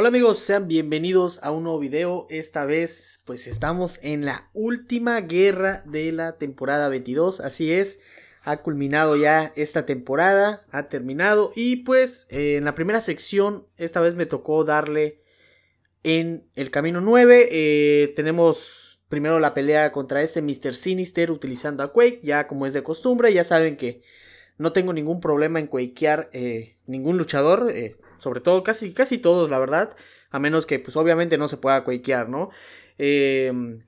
Hola amigos, sean bienvenidos a un nuevo video. Esta vez pues estamos en la última guerra de la temporada 22, así es. Ha culminado ya esta temporada, ha terminado y pues eh, en la primera sección esta vez me tocó darle en el camino 9. Eh, tenemos primero la pelea contra este Mr. Sinister utilizando a Quake, ya como es de costumbre, ya saben que no tengo ningún problema en quakear eh, ningún luchador sobre todo casi, casi todos, la verdad, a menos que pues obviamente no se pueda quakear, ¿no? Em,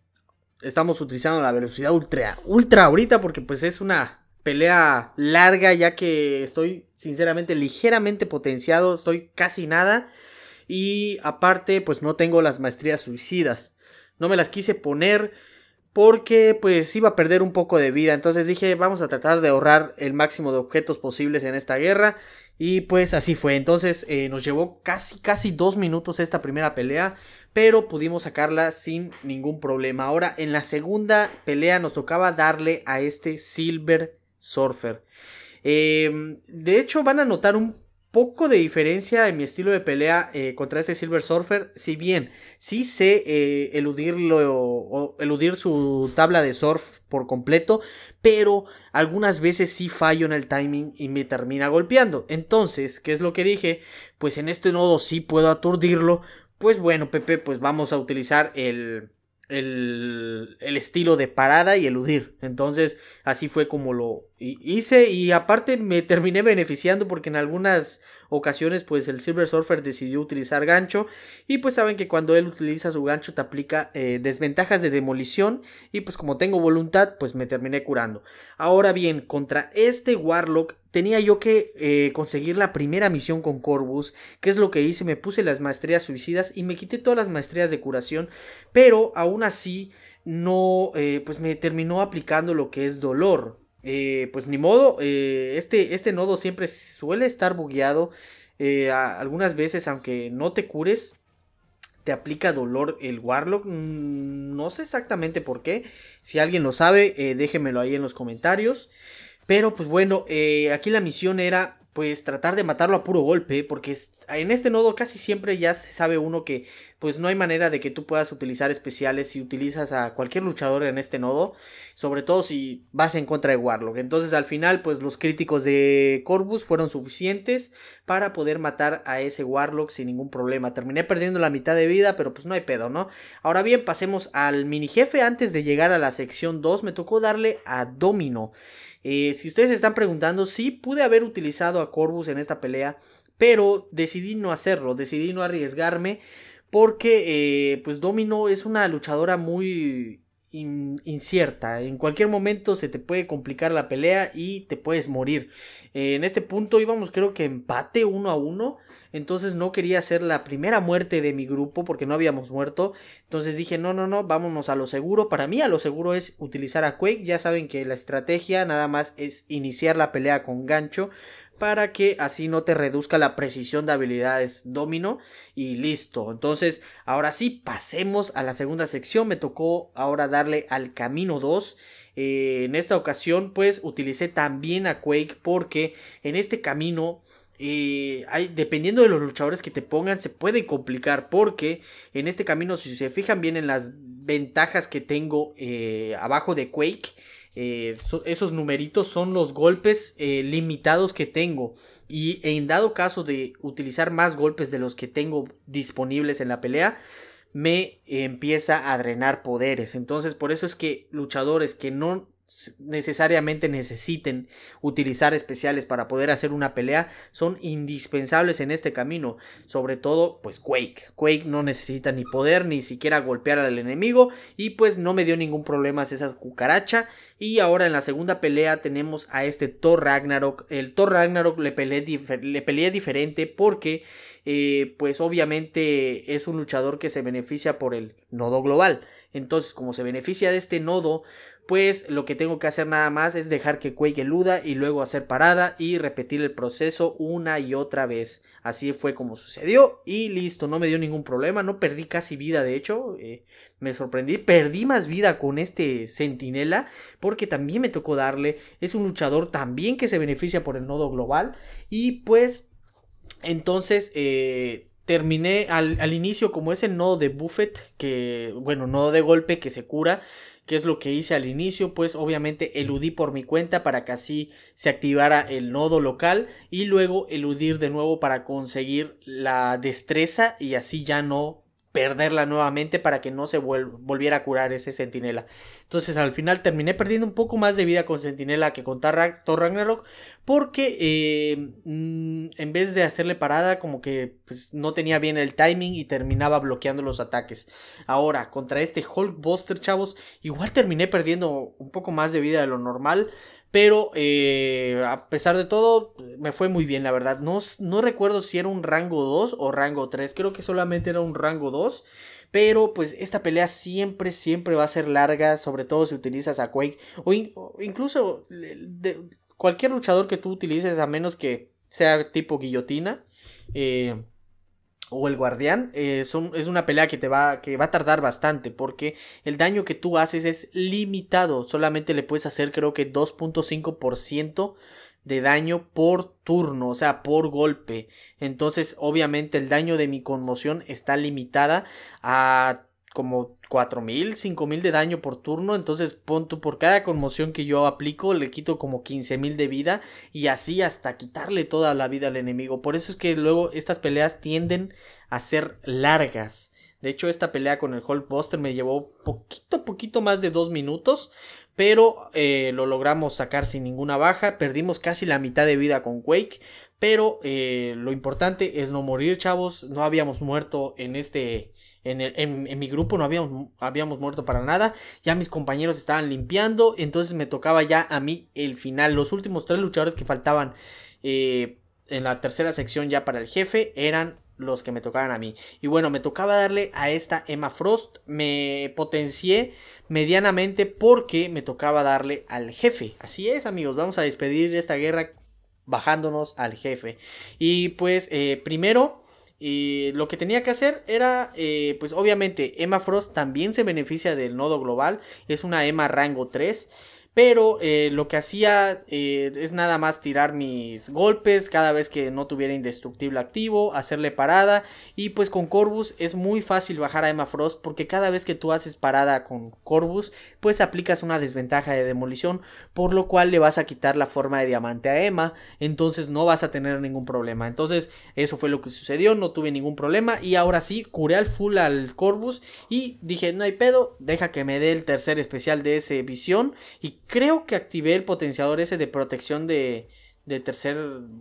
estamos utilizando la velocidad ultra, ultra ahorita porque pues es una pelea larga ya que estoy sinceramente ligeramente potenciado, estoy casi nada y aparte pues no tengo las maestrías suicidas, no me las quise poner porque pues iba a perder un poco de vida. Entonces dije, vamos a tratar de ahorrar el máximo de objetos posibles en esta guerra. Y pues así fue. Entonces eh, nos llevó casi, casi dos minutos esta primera pelea, pero pudimos sacarla sin ningún problema. Ahora, en la segunda pelea nos tocaba darle a este Silver Surfer. Em, de hecho, van a notar un poco de diferencia en mi estilo de pelea eh, contra este Silver Surfer, si bien sí sé eh, eludirlo o, eludir su tabla de surf por completo, pero algunas veces sí fallo en el timing y me termina golpeando. Entonces, ¿qué es lo que dije? Pues en este nodo sí puedo aturdirlo. Pues bueno, Pepe, pues vamos a utilizar el el, estilo de parada y eludir. Entonces, así fue como lo hice. Y aparte me terminé beneficiando porque en algunas ocasiones, pues el Silver Surfer decidió utilizar gancho. Y pues saben que cuando él utiliza su gancho te aplica eh, desventajas de demolición. Y pues como tengo voluntad, pues me terminé curando. Ahora bien, contra este Warlock tenía yo que eh, conseguir la primera misión con Corvus, que es lo que hice, me puse las maestrías suicidas y me quité todas las maestrías de curación, pero aún así no, eh, pues me terminó aplicando lo que es dolor. Eh, pues ni modo, este, este nodo siempre suele estar bugueado, algunas veces aunque no te cures, te aplica dolor el Warlock. Mm, no sé exactamente por qué. Si alguien lo sabe, Déjenmelo ahí en los comentarios. Pero pues bueno, eh, aquí la misión era pues tratar de matarlo a puro golpe, porque en este nodo casi siempre ya se sabe uno que pues no hay manera de que tú puedas utilizar especiales si utilizas a cualquier luchador en este nodo, sobre todo si vas en contra de Warlock. Entonces al final pues los críticos de Corvus fueron suficientes para poder matar a ese Warlock sin ningún problema. Terminé perdiendo la mitad de vida, pero pues no hay pedo, ¿no? Ahora bien, pasemos al mini jefe antes de llegar a la sección 2, me tocó darle a Domino. Eh, si ustedes se están preguntando, sí pude haber utilizado a Corvus en esta pelea, pero decidí no hacerlo, decidí no arriesgarme, porque eh, pues Domino es una luchadora muy incierta, en cualquier momento se te puede complicar la pelea y te puedes morir. Eh, en este punto íbamos creo que empate uno a uno entonces no quería hacer la primera muerte de mi grupo porque no habíamos muerto, entonces dije, no, no, no, vámonos a lo seguro, para mí a lo seguro es utilizar a Quake, ya saben que la estrategia nada más es iniciar la pelea con gancho, para que así no te reduzca la precisión de habilidades domino y listo. Entonces, ahora sí, pasemos a la segunda sección. Me tocó ahora darle al camino 2. Eh, en esta ocasión, pues utilicé también a Quake porque en este camino eh, dependiendo de los luchadores que te pongan, se puede complicar porque en este camino, si se fijan bien en las ventajas que tengo eh, abajo de Quake, eh, esos numeritos son los golpes limitados que tengo. Y en dado caso de utilizar más golpes de los que tengo disponibles en la pelea, me empieza a drenar poderes. Entonces, por eso es que luchadores que no necesariamente necesiten utilizar especiales para poder hacer una pelea son indispensables en este camino sobre todo pues Quake Quake no necesita ni poder ni siquiera golpear al enemigo y pues no me dio ningún problema esa cucaracha y ahora en la segunda pelea tenemos a este Thor Ragnarok el Thor Ragnarok le peleé, le diferente porque eh, pues obviamente es un luchador que se beneficia por el nodo global entonces como se beneficia de este nodo pues lo que tengo que hacer nada más es dejar que Quake luda y luego hacer parada y repetir el proceso una y otra vez. Así fue como sucedió y listo, no me dio ningún problema, no perdí casi vida de hecho, eh, me sorprendí, perdí más vida con este centinela porque también me tocó darle, es un luchador también que se beneficia por el nodo global y pues entonces... Eh, terminé al, al, inicio como ese nodo de Buffet que, bueno, nodo de golpe que se cura, que es lo que hice al inicio, pues obviamente eludí por mi cuenta para que así se activara el nodo local y luego eludir de nuevo para conseguir la destreza y así ya no perderla nuevamente para que no se volviera a curar ese sentinela. Entonces al final terminé perdiendo un poco más de vida con sentinela que con Ragnarok porque eh, mm, en vez de hacerle parada como que pues, no tenía bien el timing y terminaba bloqueando los ataques. Ahora contra este Hulkbuster chavos igual terminé perdiendo un poco más de vida de lo normal pero eh, a pesar de todo, me fue muy bien, la verdad. No, no recuerdo si era un rango 2 o rango 3. Creo que solamente era un rango 2. Pero pues esta pelea siempre, siempre va a ser larga. Sobre todo si utilizas a Quake. O, incluso cualquier luchador que tú utilices, a menos que sea tipo guillotina. Eh, o el guardián eh, es una pelea que te va que va a tardar bastante porque el daño que tú haces es limitado solamente le puedes hacer creo que 2.5% de daño por turno, o sea, por golpe. Entonces, obviamente el daño de mi conmoción está limitada a como 4000, 5000 de daño por turno. Entonces, pon por cada conmoción que yo aplico, le quito como 15000 de vida y así hasta quitarle toda la vida al enemigo. Por eso es que luego estas peleas tienden a ser largas. De hecho, esta pelea con el Buster. me llevó poquito, poquito más de dos minutos pero eh, lo logramos sacar sin ninguna baja. Perdimos casi la mitad de vida con wake pero eh, lo importante es no morir, chavos. No habíamos muerto en este en, mi grupo no habíamos, habíamos muerto para nada. Ya mis compañeros estaban limpiando. Entonces me tocaba ya a mí el final. Los últimos tres luchadores que faltaban eh, en la tercera sección ya para el jefe eran los que me tocaban a mí. Y bueno, me tocaba darle a esta Emma Frost. Me potencié medianamente porque me tocaba darle al jefe. Así es, amigos. Vamos a despedir esta guerra bajándonos al jefe. Y pues eh, primero y lo que tenía que hacer era, eh, pues obviamente, Emma Frost también se beneficia del nodo global, es una Emma rango 3. Pero eh, lo que hacía eh, es nada más tirar mis golpes cada vez que no tuviera indestructible activo, hacerle parada. Y pues con Corvus es muy fácil bajar a Emma Frost porque cada vez que tú haces parada con Corvus, pues aplicas una desventaja de demolición, por lo cual le vas a quitar la forma de diamante a Emma. Entonces no vas a tener ningún problema. Entonces eso fue lo que sucedió, no tuve ningún problema. Y ahora sí, curé al full al Corvus y dije, no hay pedo, deja que me dé el tercer especial de ese visión. Y Creo que activé el potenciador ese de protección de, de, tercer,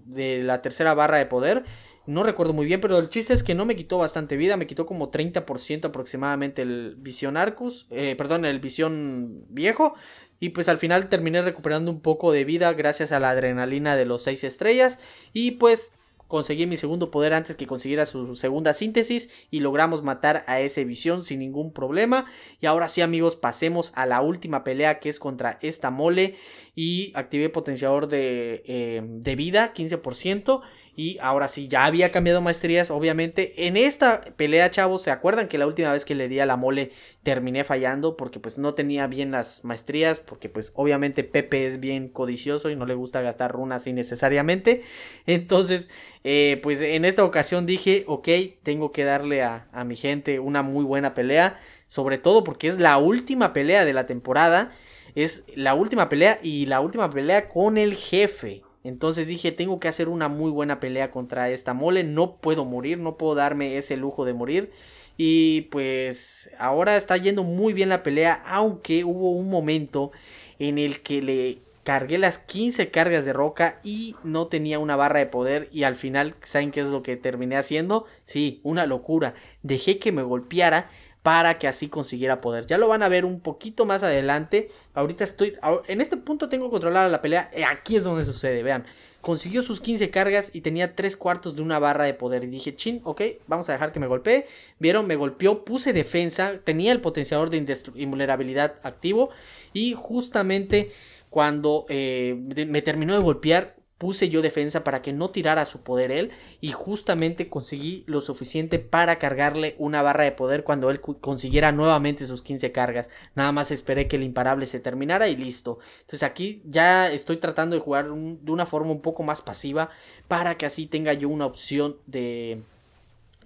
de la tercera barra de poder. No recuerdo muy bien, pero el chiste es que no me quitó bastante vida. Me quitó como 30% aproximadamente el Visión Arcus. Eh, perdón, el Visión Viejo. Y pues al final terminé recuperando un poco de vida gracias a la adrenalina de los 6 estrellas. Y pues Conseguí mi segundo poder antes que consiguiera su segunda síntesis y logramos matar a ese visión sin ningún problema. Y ahora sí amigos, pasemos a la última pelea que es contra esta mole y activé potenciador de, eh, de vida 15% y ahora sí, ya había cambiado maestrías, obviamente. En esta pelea, chavos, ¿se acuerdan que la última vez que le di a la mole terminé fallando? Porque pues no tenía bien las maestrías, porque pues obviamente Pepe es bien codicioso y no le gusta gastar runas innecesariamente. Entonces, eh, pues en esta ocasión dije, ok, tengo que darle a, a mi gente una muy buena pelea. Sobre todo porque es la última pelea de la temporada. Es la última pelea y la última pelea con el jefe. Entonces dije, tengo que hacer una muy buena pelea contra esta mole, no puedo morir, no puedo darme ese lujo de morir. Y pues ahora está yendo muy bien la pelea, aunque hubo un momento en el que le cargué las 15 cargas de roca y no tenía una barra de poder y al final, ¿saben qué es lo que terminé haciendo? Sí, una locura. Dejé que me golpeara, para que así consiguiera poder. Ya lo van a ver un poquito más adelante. Ahorita estoy, en este punto tengo controlada la pelea. Eh, aquí es donde sucede, vean. Consiguió sus 15 cargas y tenía 3 cuartos de una barra de poder. Y dije, chin, ok, vamos a dejar que me golpee. Vieron, me golpeó, puse defensa, tenía el potenciador de invulnerabilidad activo. Y justamente cuando eh, me terminó de golpear, puse yo defensa para que no tirara su poder él y justamente conseguí lo suficiente para cargarle una barra de poder cuando él consiguiera nuevamente sus 15 cargas. Nada más esperé que el imparable se terminara y listo. Entonces aquí ya estoy tratando de jugar de una forma un poco más pasiva para que así tenga yo una opción de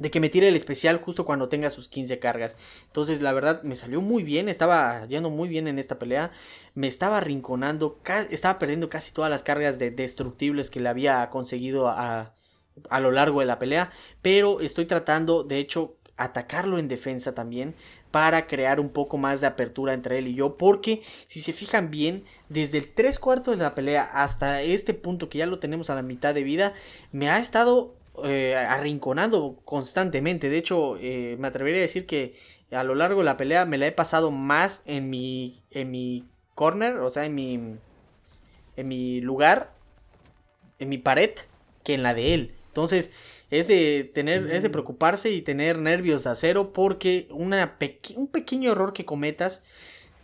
de que me tire el especial justo cuando tenga sus 15 cargas. Entonces, la verdad, me salió muy bien, estaba yendo muy bien en esta pelea. Me estaba arrinconando, estaba perdiendo casi todas las cargas de destructibles que le había conseguido a, a lo largo de la pelea. Pero estoy tratando, de hecho, atacarlo en defensa también para crear un poco más de apertura entre él y yo porque si se fijan bien desde el tres cuartos de la pelea hasta este punto que ya lo tenemos a la mitad de vida me ha estado eh, arrinconado constantemente. De hecho, eh, me atrevería a decir que a lo largo de la pelea me la he pasado más en mi, en mi corner, o sea, en mi, en mi lugar, en mi pared, que en la de él. Entonces, es de tener, es de mm. preocuparse y tener nervios de acero porque un pequeño error que cometas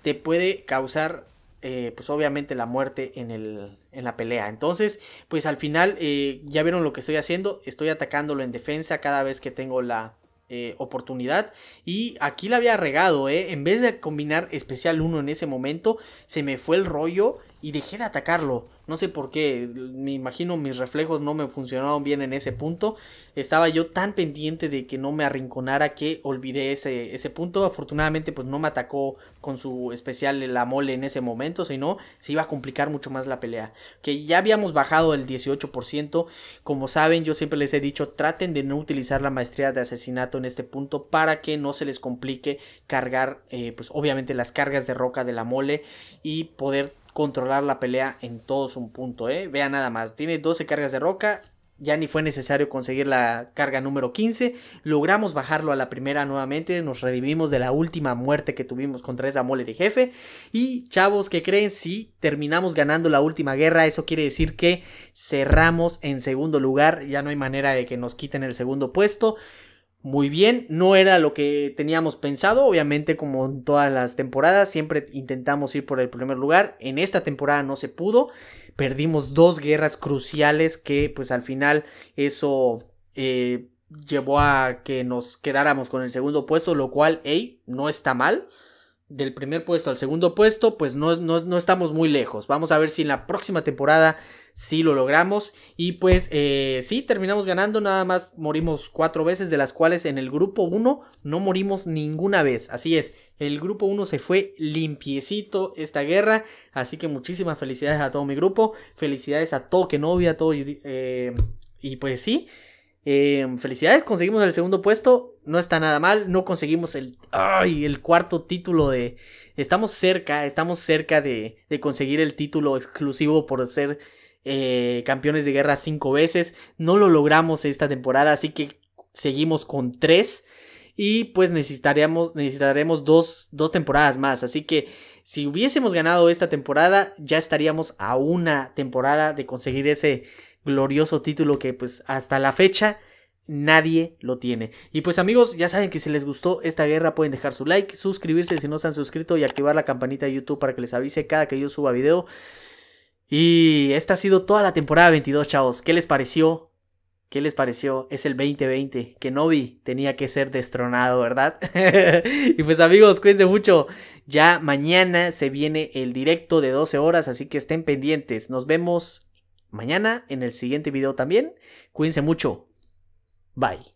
te puede causar eh, pues obviamente la muerte en, el, en, la pelea. Entonces, pues al final eh, ya vieron lo que estoy haciendo, estoy atacándolo en defensa cada vez que tengo la eh, oportunidad. Y aquí la había regado, en vez de combinar especial 1 en ese momento, se me fue el rollo y dejé de atacarlo. No sé por qué, me imagino mis reflejos no me funcionaron bien en ese punto. Estaba yo tan pendiente de que no me arrinconara que olvidé ese, ese punto. Afortunadamente pues no me atacó con su especial la mole en ese momento, Si no se iba a complicar mucho más la pelea. Que ya habíamos bajado el 18%. Como saben, yo siempre les he dicho, traten de no utilizar la maestría de asesinato en este punto para que no se les complique cargar eh, pues obviamente las cargas de roca de la mole y poder controlar la pelea en todos un punto. ¿eh? Vea nada más, tiene 12 cargas de roca. Ya ni fue necesario conseguir la carga número 15. Logramos bajarlo a la primera nuevamente. Nos redimimos de la última muerte que tuvimos contra esa mole de jefe. Y chavos, que creen? Si terminamos ganando la última guerra. Eso quiere decir que cerramos en segundo lugar. Ya no hay manera de que nos quiten el segundo puesto muy bien. No era lo que teníamos pensado. Obviamente, como en todas las temporadas, siempre intentamos ir por el primer lugar. En esta temporada no se pudo. Perdimos dos guerras cruciales que, pues al final, eso eh, llevó a que nos quedáramos con el segundo puesto, lo cual, hey, no está mal. Del primer puesto al segundo puesto, pues no, no estamos muy lejos. Vamos a ver si en la próxima temporada si lo logramos. Y pues Si eh, sí, terminamos ganando, nada más morimos cuatro veces, de las cuales en el grupo 1 no morimos ninguna vez. Así es, el grupo 1 se fue limpiecito esta guerra. Así que muchísimas felicidades a todo mi grupo. Felicidades a todo que novia, todo... Eh, y pues sí. Eh, felicidades, conseguimos el segundo puesto. No está nada mal. No conseguimos el, ay, el cuarto título de. Estamos cerca, estamos cerca de, de conseguir el título exclusivo por ser eh, campeones de guerra cinco veces. No lo logramos esta temporada, así que seguimos con tres. Y pues necesitaríamos, necesitaremos dos, dos temporadas más. Así que si hubiésemos ganado esta temporada, ya estaríamos a una temporada de conseguir ese glorioso título que pues hasta la fecha nadie lo tiene. Y pues amigos, ya saben que si les gustó esta guerra pueden dejar su like, suscribirse si no se han suscrito y activar la campanita de YouTube para que les avise cada que yo suba video. Y esta ha sido toda la temporada 22, chavos. ¿Qué les pareció? ¿Qué les pareció? Es el 2020. Que Novi tenía que ser destronado, ¿verdad? y pues amigos, cuídense mucho. Ya mañana se viene el directo de 12 horas, así que estén pendientes. Nos vemos mañana en el siguiente video también. Cuídense mucho. Bye.